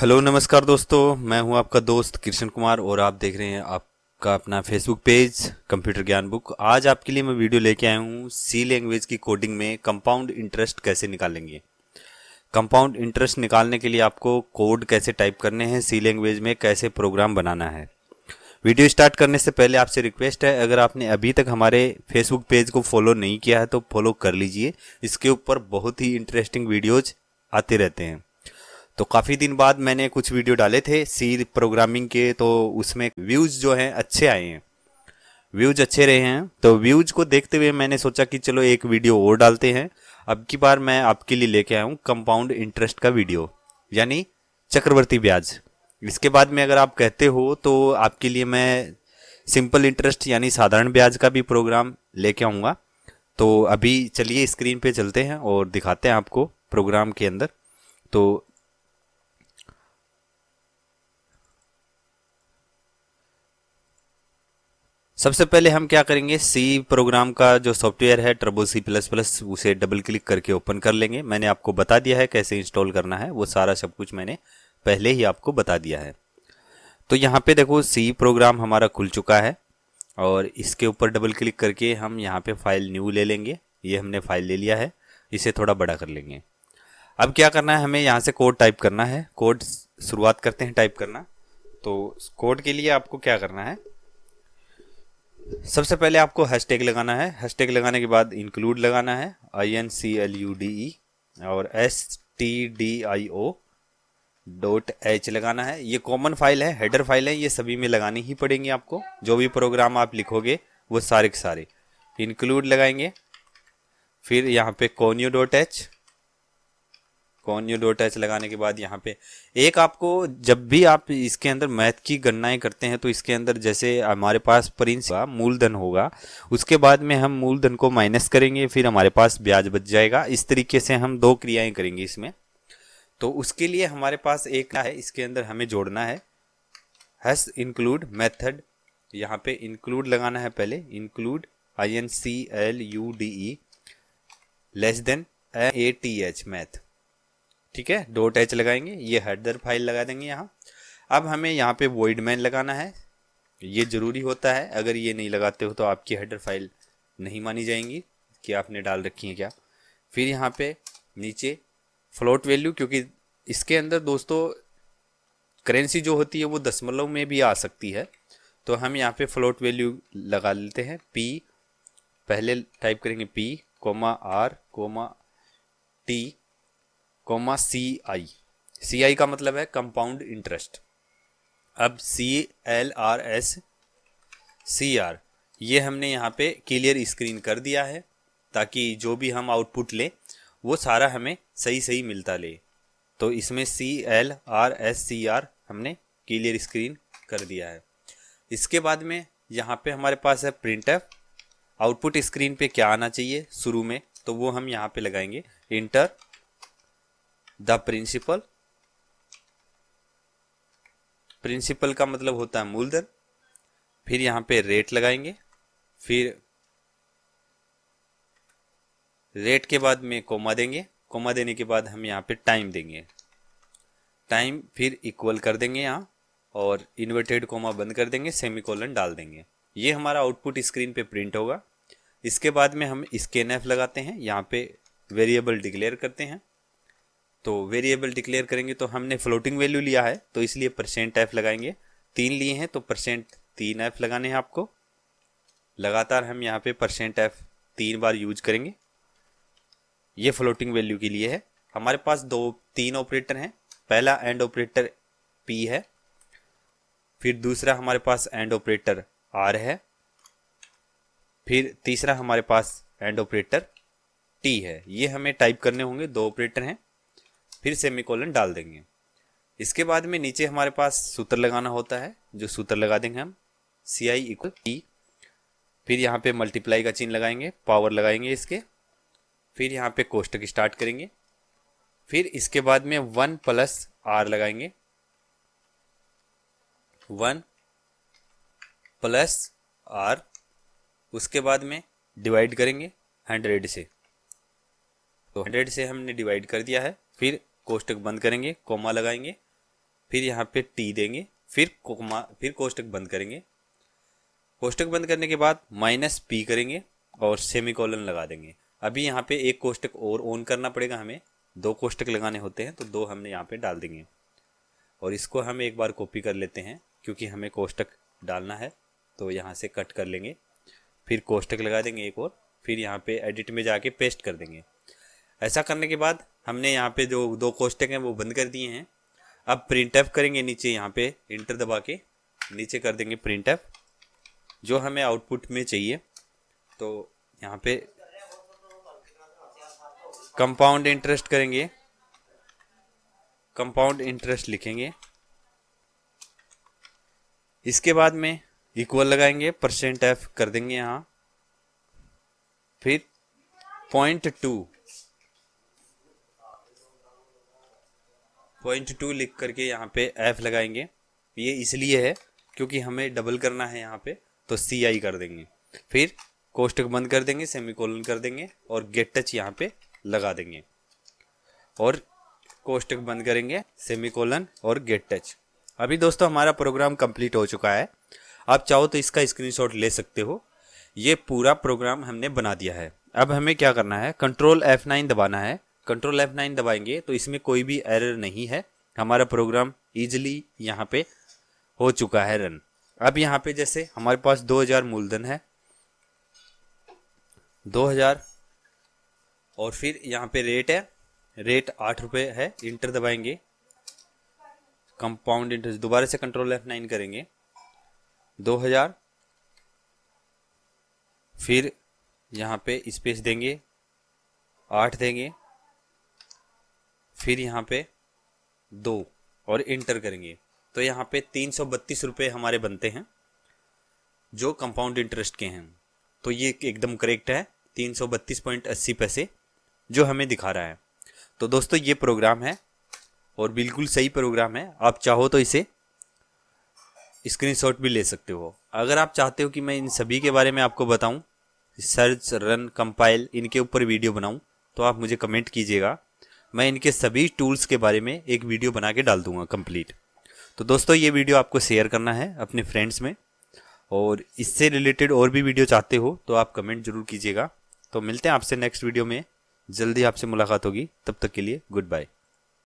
hello नमस्कार दोस्तों मैं हूं आपका दोस्त कृष्ण कुमार और आप देख रहे हैं आपका अपना फेसबुक पेज कंप्यूटर ज्ञान बुक आज आपके लिए मैं वीडियो लेके आया हूं सी लैंग्वेज की कोडिंग में कंपाउंड इंटरेस्ट कैसे निकालेंगे कंपाउंड इंटरेस्ट निकालने के लिए आपको कोड कैसे टाइप करने हैं सी लैंग्वेज में कैसे प्रोग्राम बनाना है वीडियो स्टार्ट करने से पहले आपसे रिक्वेस्ट है अगर आपने अभी तक हमारे फेसबुक पेज को फॉलो नहीं किया है तो फॉलो कर लीजिए इसके ऊपर बहुत ही इंटरेस्टिंग वीडियोज आते रहते हैं तो काफ़ी दिन बाद मैंने कुछ वीडियो डाले थे सी प्रोग्रामिंग के तो उसमें व्यूज़ जो है अच्छे आए हैं व्यूज अच्छे रहे हैं तो व्यूज को देखते हुए मैंने सोचा कि चलो एक वीडियो और डालते हैं अब की बार मैं आपके लिए लेके आया हूँ कंपाउंड इंटरेस्ट का वीडियो यानी चक्रवर्ती ब्याज इसके बाद में अगर आप कहते हो तो आपके लिए मैं सिंपल इंटरेस्ट यानी साधारण ब्याज का भी प्रोग्राम लेके आऊँगा तो अभी चलिए स्क्रीन पे चलते हैं और दिखाते हैं आपको प्रोग्राम के अंदर तो सबसे पहले हम क्या करेंगे सी प्रोग्राम का जो सॉफ्टवेयर है ट्रबो सी प्लस प्लस उसे डबल क्लिक करके ओपन कर लेंगे मैंने आपको बता दिया है कैसे इंस्टॉल करना है वो सारा सब कुछ मैंने पहले ही आपको बता दिया है तो यहाँ पे देखो सी प्रोग्राम हमारा खुल चुका है और इसके ऊपर डबल क्लिक करके हम यहाँ पे फाइल न्यू ले लेंगे ये हमने फाइल ले लिया है इसे थोड़ा बड़ा कर लेंगे अब क्या करना है हमें यहाँ से कोड टाइप करना है कोड शुरुआत करते हैं टाइप करना तो कोड के लिए आपको क्या करना है सबसे पहले आपको हैशटैग लगाना है हैशटैग लगाने के बाद इंक्लूड लगाना है I N C L U D E और S T D I O dot H लगाना है ये कॉमन फाइल है हेडर फाइल है ये सभी में लगानी ही पड़ेंगी आपको जो भी प्रोग्राम आप लिखोगे वो सारे के सारे इंक्लूड लगाएंगे फिर यहाँ पे conio dot H conio लगाने के बाद यहाँ पे एक आपको जब भी आप इसके अंदर मैथ की गणनाएं करते हैं तो इसके अंदर जैसे हमारे पास प्रिंस का मूलधन होगा उसके बाद में हम मूलधन को माइनस करेंगे फिर हमारे पास ब्याज बच जाएगा इस तरीके से हम दो क्रियाएं करेंगे इसमें तो उसके लिए हमारे पास एक है इसके अंदर हमें जोड़ना है हस इंक्लूड मैथड यहाँ पे इंक्लूड लगाना है पहले include I N C L U D E less than A T H math ठीक है डो टैच लगाएंगे ये हेडर फाइल लगा देंगे यहाँ अब हमें यहाँ पे वॉइड मैन लगाना है ये ज़रूरी होता है अगर ये नहीं लगाते हो तो आपकी हेडर फाइल नहीं मानी जाएंगी कि आपने डाल रखी है क्या फिर यहाँ पे नीचे फ्लोट वैल्यू क्योंकि इसके अंदर दोस्तों करेंसी जो होती है वो दशमलव में भी आ सकती है तो हम यहाँ पे फ्लोट वैल्यू लगा लेते हैं पी पहले टाइप करेंगे P comma R comma T comma C I C I का मतलब है कंपाउंड इंटरेस्ट अब C L R S C R ये हमने यहाँ पे क्लियर स्क्रीन कर दिया है ताकि जो भी हम आउटपुट लें वो सारा हमें सही सही मिलता ले तो इसमें C L R S C R हमने क्लियर स्क्रीन कर दिया है इसके बाद में यहाँ पे हमारे पास है प्रिंट एफ आउटपुट स्क्रीन पे क्या आना चाहिए शुरू में तो वो हम यहाँ पे लगाएंगे इंटर द प्रिंसिपल प्रिंसिपल का मतलब होता है मूलधन फिर यहां पे रेट लगाएंगे फिर रेट के बाद में कोमा देंगे कोमा देने के बाद हम यहाँ पे टाइम देंगे टाइम फिर इक्वल कर देंगे यहां और इन्वर्टेड कोमा बंद कर देंगे सेमीकोलन डाल देंगे ये हमारा आउटपुट स्क्रीन पे प्रिंट होगा इसके बाद में हम स्कैन लगाते हैं यहाँ पे वेरिएबल डिक्लेयर करते हैं तो वेरिएबल डिक्लेयर करेंगे तो हमने फ्लोटिंग वैल्यू लिया है तो इसलिए परसेंट एफ लगाएंगे तीन लिए हैं तो परसेंट तीन एफ लगाने हैं आपको लगातार हम यहाँ पे परसेंट एफ तीन बार यूज करेंगे ये फ्लोटिंग वैल्यू के लिए है हमारे पास दो तीन ऑपरेटर हैं पहला एंड ऑपरेटर पी है फिर दूसरा हमारे पास एंड ऑपरेटर आर है फिर तीसरा हमारे पास एंड ऑपरेटर टी है ये हमें टाइप करने होंगे दो ऑपरेटर हैं फिर सेमीकोलन डाल देंगे इसके बाद में नीचे हमारे पास सूत्र लगाना होता है जो सूत्र लगा देंगे हम सी आई इक्वल ई फिर यहाँ पे मल्टीप्लाई का चिन्ह लगाएंगे पावर लगाएंगे इसके फिर यहाँ पे कोष्टक स्टार्ट करेंगे फिर इसके बाद में वन प्लस आर लगाएंगे वन प्लस आर उसके बाद में डिवाइड करेंगे हंड्रेड से तो हंड्रेड से हमने डिवाइड कर दिया है फिर कोष्टक बंद करेंगे कोमा लगाएंगे फिर यहाँ पे टी देंगे फिर कोमा फिर कोष्टक बंद करेंगे कोष्टक बंद करने के बाद माइनस पी करेंगे और सेमीकोलन लगा देंगे अभी यहाँ पे एक कोष्टक और ऑन करना पड़ेगा हमें दो कोष्टक लगाने होते हैं तो दो हमने यहाँ पे डाल देंगे और इसको हम एक बार कॉपी कर लेते हैं क्योंकि हमें कोष्टक डालना है तो यहाँ से कट कर लेंगे फिर कोष्टक लगा देंगे एक और फिर यहाँ पे एडिट में जाके पेस्ट कर देंगे ऐसा करने के बाद हमने यहाँ पे जो दो कोष्टक हैं वो बंद कर दिए हैं अब प्रिंट एफ करेंगे नीचे यहाँ पे इंटर दबा के नीचे कर देंगे प्रिंट एफ जो हमें आउटपुट में चाहिए तो यहाँ पे कंपाउंड इंटरेस्ट करेंगे कंपाउंड इंटरेस्ट लिखेंगे इसके बाद में इक्वल लगाएंगे परसेंट एफ कर देंगे यहाँ फिर पॉइंट टू पॉइंट टू लिख करके यहाँ पे एफ लगाएंगे ये इसलिए है क्योंकि हमें डबल करना है यहाँ पे तो सी आई कर देंगे फिर कोष्टक बंद कर देंगे कोलन कर देंगे और गेट टच यहाँ पे लगा देंगे और कोष्टक बंद करेंगे सेमीकोलन और गेट टच अभी दोस्तों हमारा प्रोग्राम कंप्लीट हो चुका है आप चाहो तो इसका स्क्रीनशॉट ले सकते हो ये पूरा प्रोग्राम हमने बना दिया है अब हमें क्या करना है कंट्रोल नाइन दबाना है कंट्रोल एफ नाइन दबाएंगे तो इसमें कोई भी एरर नहीं है हमारा प्रोग्राम ईजिली यहाँ पे हो चुका है रन अब यहाँ पे जैसे हमारे पास 2000 मूलधन है 2000 और फिर यहाँ पे रेट है रेट आठ रुपये है इंटर दबाएंगे कंपाउंड इंटरेस्ट दोबारा से कंट्रोल एफ नाइन करेंगे 2000 फिर यहाँ पे स्पेस देंगे आठ देंगे फिर यहाँ पे दो और इंटर करेंगे तो यहाँ पे तीन सौ बत्तीस रुपये हमारे बनते हैं जो कंपाउंड इंटरेस्ट के हैं तो ये एकदम करेक्ट है तीन सौ बत्तीस पॉइंट अस्सी पैसे जो हमें दिखा रहा है तो दोस्तों ये प्रोग्राम है और बिल्कुल सही प्रोग्राम है आप चाहो तो इसे स्क्रीनशॉट भी ले सकते हो अगर आप चाहते हो कि मैं इन सभी के बारे में आपको बताऊं सर्च रन कंपाइल इनके ऊपर वीडियो बनाऊं तो आप मुझे कमेंट कीजिएगा मैं इनके सभी टूल्स के बारे में एक वीडियो बना के डाल दूंगा कंप्लीट तो दोस्तों ये वीडियो आपको शेयर करना है अपने फ्रेंड्स में और इससे रिलेटेड और भी वीडियो चाहते हो तो आप कमेंट जरूर कीजिएगा तो मिलते हैं आपसे नेक्स्ट वीडियो में जल्दी आपसे मुलाकात होगी तब तक के लिए गुड बाय